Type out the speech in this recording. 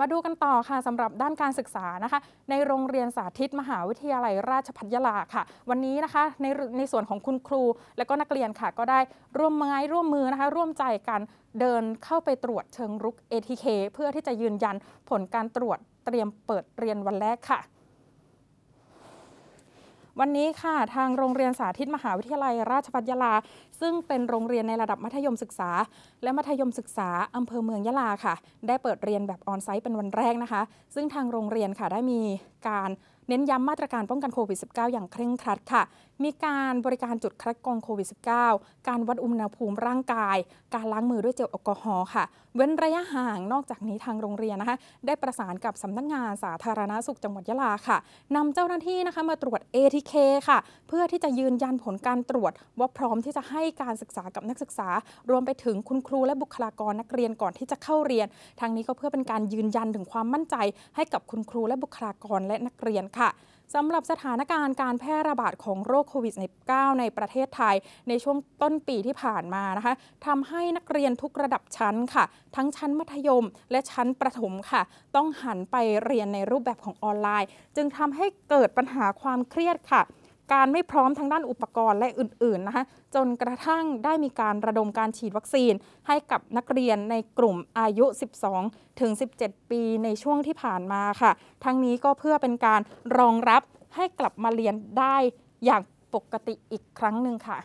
มาดูกันต่อค่ะสำหรับด้านการศึกษานะคะ ในโรงเรียนสาธิตมหาวิทยาลัยราชพัฒยาลาค่ะ วันนี้นะคะในในส่วนของคุณครูและก็นักเรียนค่ะ ก็ได้ร่วมไม้ร่วมมือนะคะร่วมใจกันเดินเข้าไปตรวจเชิงรุก ATK เพื่อที่จะยืนยันผลการตรวจเตรียมเปิดเรียนวันแรกค่ะวันนี้ค่ะทางโรงเรียนสาธิตมหาวิทยาลัยราชภัฏยะลา ซึ่งเป็นโรงเรียนในระดับมัธยมศึกษา และมัธยมศึกษา อำเภอเมืองยะลาค่ะ ได้เปิดเรียนแบบออนไซต์เป็นวันแรกนะคะ ซึ่งทางโรงเรียนค่ะได้มีการเน้นย้ำมาตรการป้องกันโควิด -19 อย่างเคร่งครัดค่ะ มีการบริการจุดคัดกรองโควิด -19 การวัดอุณหภูมิร่างกาย การล้างมือด้วยเจลแอลกอฮอล์ค่ะ เว้นระยะห่างนอกจากนี้ทางโรงเรียนนะคะได้ประสานกับสำนักงงานสาธารณาสุขจังหวัดยะลาค่ะนำเจ้าหน้าที่นะคะมาตรวจ ATK ค่ะ เพื่อที่จะยืนยันผลการตรวจ ว่าพร้อมที่จะให้การศึกษากับนักศึกษา รวมไปถึงคุณครูและบุคลากรนักเรียนก่อนที่จะเข้าเรียน ทางนี้ก็เพื่อเป็นการยืนยันถึงความมั่นใจ ให้กับคุณครูและบุคลากรและนักเรียนค่ะค่ะสำหรับสถานการณ์การแพร่ระบาดของโรคโควิด -19 ในประเทศไทย ในช่วงต้นปีที่ผ่านมานะคะทำให้นักเรียนทุกระดับชั้นค่ะ ทั้งชั้นมัธยมและชั้นประถมค่ะ ต้องหันไปเรียนในรูปแบบของออนไลน์ จึงทำให้เกิดปัญหาความเครียดค่ะการไม่พร้อมทางด้านอุปกรณ์และอื่นๆนะคะจนกระทั่งได้มีการระดมการฉีดวัคซีน ให้กับนักเรียนในกลุ่มอายุ 12 ถึง 17 ปีในช่วงที่ผ่านมาค่ะ ทั้งนี้ก็เพื่อเป็นการรองรับให้กลับมาเรียนได้อย่างปกติอีกครั้งหนึ่งค่ะ